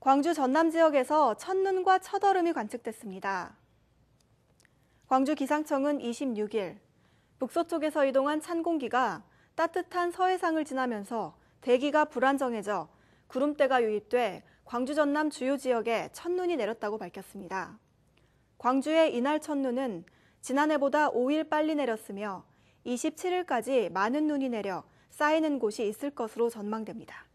광주 전남 지역에서 첫눈과 첫얼음이 관측됐습니다. 광주 기상청은 26일 북서쪽에서 이동한 찬 공기가 따뜻한 서해상을 지나면서 대기가 불안정해져 구름대가 유입돼 광주 전남 주요 지역에 첫눈이 내렸다고 밝혔습니다. 광주의 이날 첫눈은 지난해보다 5일 빨리 내렸으며 27일까지 많은 눈이 내려 쌓이는 곳이 있을 것으로 전망됩니다.